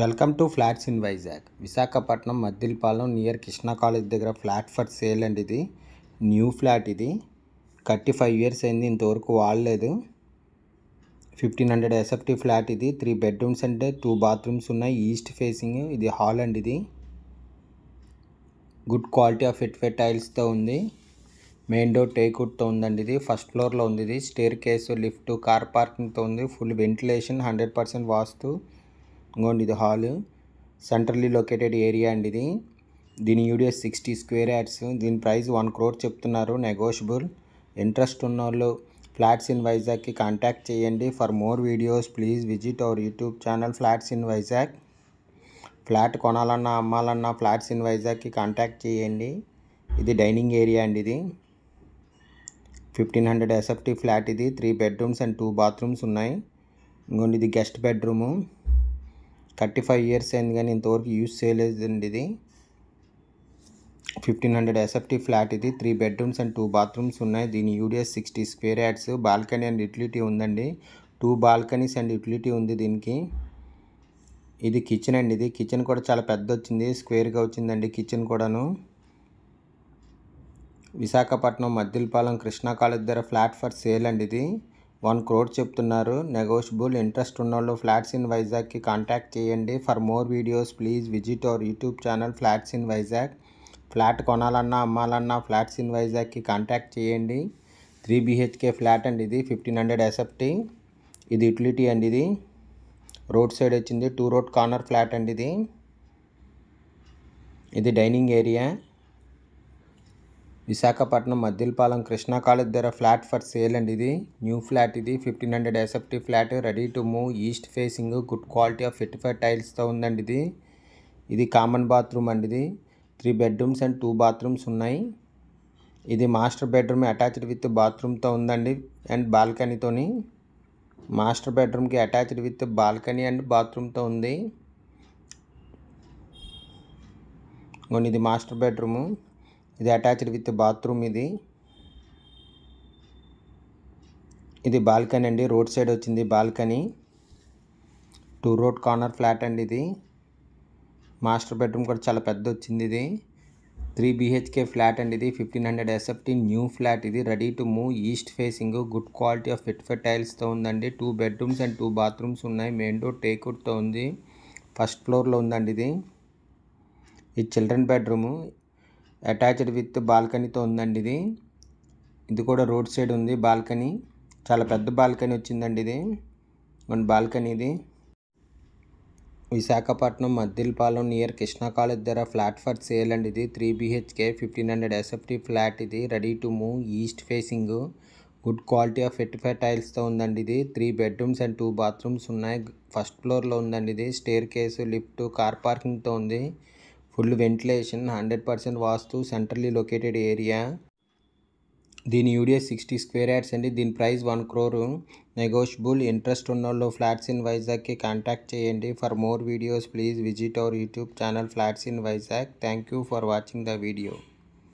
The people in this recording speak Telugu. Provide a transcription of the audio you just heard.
welcome to flats in Vizag Visakhapatnam Maddilapalem near Krishna college దగ్గర ఫ్లాట్ ఫర్ సేల్ అండి ఇది న్యూ ఫ్లాట్ ఇది థర్టీ ఫైవ్ ఇయర్స్ అయింది ఇంతవరకు వాడలేదు ఫిఫ్టీన్ హండ్రెడ్ ఎస్ఎఫ్టీ ఫ్లాట్ ఇది త్రీ బెడ్రూమ్స్ అంటే టూ బాత్రూమ్స్ ఉన్నాయి ఈస్ట్ ఫేసింగ్ ఇది హాల్ అండి ఇది గుడ్ క్వాలిటీ ఆఫ్ ఫెట్ టైల్స్తో ఉంది మెయిన్ డోర్ టేక్వుడ్తో ఉందండి ఇది ఫస్ట్ ఫ్లోర్లో ఉంది ఇది స్టేర్ కేసు లిఫ్ట్ కార్ పార్కింగ్తో ఉంది full ventilation hundred percent vastu ఇంకోండి ఇది హాల్ సెంట్రల్లీ లొకేటెడ్ ఏరియా అండి ఇది దీని యూడిఎస్ సిక్స్టీ స్క్వేర్ యార్డ్స్ దీని ప్రైస్ వన్ క్రోర్ చెప్తున్నారు నెగోషియబుల్ ఇంట్రెస్ట్ ఉన్న వాళ్ళు ఫ్లాట్స్ ఇన్ వైజాగ్కి కాంటాక్ట్ చేయండి for more videos please visit our YouTube channel flats in Vizag flat కొనాలన్నా అమ్మాలన్నా ఫ్లాట్స్ ఇన్ వైజాగ్కి కాంటాక్ట్ చేయండి ఇది డైనింగ్ ఏరియా అండి ఇది ఫిఫ్టీన్ హండ్రెడ్ ఎస్ఎఫ్టీ ఫ్లాట్ ఇది three bedrooms and two bathrooms ఉన్నాయి ఇంకోండి ఇది guest bedroom thirty five years అయింది కానీ ఇంతవరకు యూజ్ చేయలేదండి ఇది ఫిఫ్టీన్ హండ్రెడ్ ఎస్ఎఫ్టీ ఫ్లాట్ ఇది three bedrooms and two bathrooms ఉన్నాయి దీని UDS sixty square yards balcony and utility ఉందండి టూ బాల్కనీస్ అండ్ యూటిలిటీ ఉంది దీనికి ఇది కిచెన్ అండి ఇది కిచెన్ కూడా చాలా పెద్ద వచ్చింది స్క్వేర్గా వచ్చిందండి కిచెన్ కూడాను విశాఖపట్నం మద్దిలపాలెం కృష్ణా కాలేజ్ దగ్గర ఫ్లాట్ ఫర్ సేల్ అండి ఇది వన్ క్రోడ్ చెప్తున్నారు నెగోషియబుల్ ఇంట్రెస్ట్ ఉన్నోళ్ళు ఫ్లాట్స్ ఇన్ వైజాగ్కి కాంటాక్ట్ చేయండి for more videos please visit our YouTube channel flats in Vizag flat కొనాలన్నా అమ్మాలన్నా ఫ్లాట్స్ ఇన్ వైజాగ్కి కాంటాక్ట్ చేయండి త్రీ బీహెచ్కే ఫ్లాట్ అండి ఇది ఫిఫ్టీన్ హండ్రెడ్ ఎసెప్టీ ఇది యూటిలిటీ అండి ఇది రోడ్ సైడ్ వచ్చింది టూ రోడ్ కార్నర్ ఫ్లాట్ అండి ఇది ఇది dining area Visakhapatnam Maddilapalem Krishna college దగ్గర ఫ్లాట్ ఫర్ సేల్ అండి ఇది న్యూ ఫ్లాట్ ఇది fifteen hundred SFT flat ready to move east facing good quality of fit five టైల్స్తో ఉందండి ఇది ఇది కామన్ బాత్రూమ్ అండి ఇది three bedrooms and two bathrooms ఉన్నాయి ఇది మాస్టర్ బెడ్రూమ్ అటాచ్డ్ విత్ బాత్రూమ్తో ఉందండి అండ్ బాల్కనీతోని మాస్టర్ బెడ్రూమ్కి అటాచ్డ్ విత్ బాల్కనీ అండ్ బాత్రూమ్తో ఉంది ఇది మాస్టర్ బెడ్రూము ఇది అటాచ్డ్ విత్ బాత్రూమ్ ఇది ఇది బాల్కనీ అండి రోడ్ సైడ్ వచ్చింది balcony two road corner flat అండి ఇది మాస్టర్ బెడ్రూమ్ కూడా చాలా పెద్ద వచ్చింది ఇది త్రీ బీహెచ్కే ఫ్లాట్ అండి ఇది fifteen hundred SFT new flat ఇది ready to move east facing good quality of fit for టైల్స్తో ఉందండి two bedrooms and two bathrooms ఉన్నాయి మెయిన్ డోర్ టేక్వుడ్తో ఉంది ఫస్ట్ ఫ్లోర్లో ఉందండి ఇది ఇది చిల్డ్రన్ బెడ్రూము అటాచ్డ్ విత్ బాల్కనీతో ఉందండి ఇది ఇది కూడా రోడ్ సైడ్ ఉంది బాల్కనీ చాలా పెద్ద బాల్కనీ వచ్చిందండి ఇది మన బాల్కనీ ఇది విశాఖపట్నం మద్దిలపాలెం నియర్ కృష్ణా కాలేజ్ దగ్గర ఫ్లాట్ ఫర్ సేల్ అండి ఇది three BHK fifteen hundred SFT flat ఇది ready to move east facing good quality of fit five టైల్స్తో ఉందండి ఇది three bedrooms and two bathrooms ఉన్నాయి ఫస్ట్ ఫ్లోర్లో ఉందండి ఇది స్టేర్ కేసు లిఫ్ట్ కార్ పార్కింగ్తో ఉంది full ventilation hundred percent vastu centrally located area దీని యూడిఎస్ సిక్స్టీ స్క్వేర్ యార్డ్స్ అండి దీని price one crore negotiable interest ఉన్న వాళ్ళు ఫ్లాట్స్ ఇన్ వైజాగ్కి కాంటాక్ట్ చేయండి for more videos please visit our YouTube channel flats in Vizag thank you for watching the video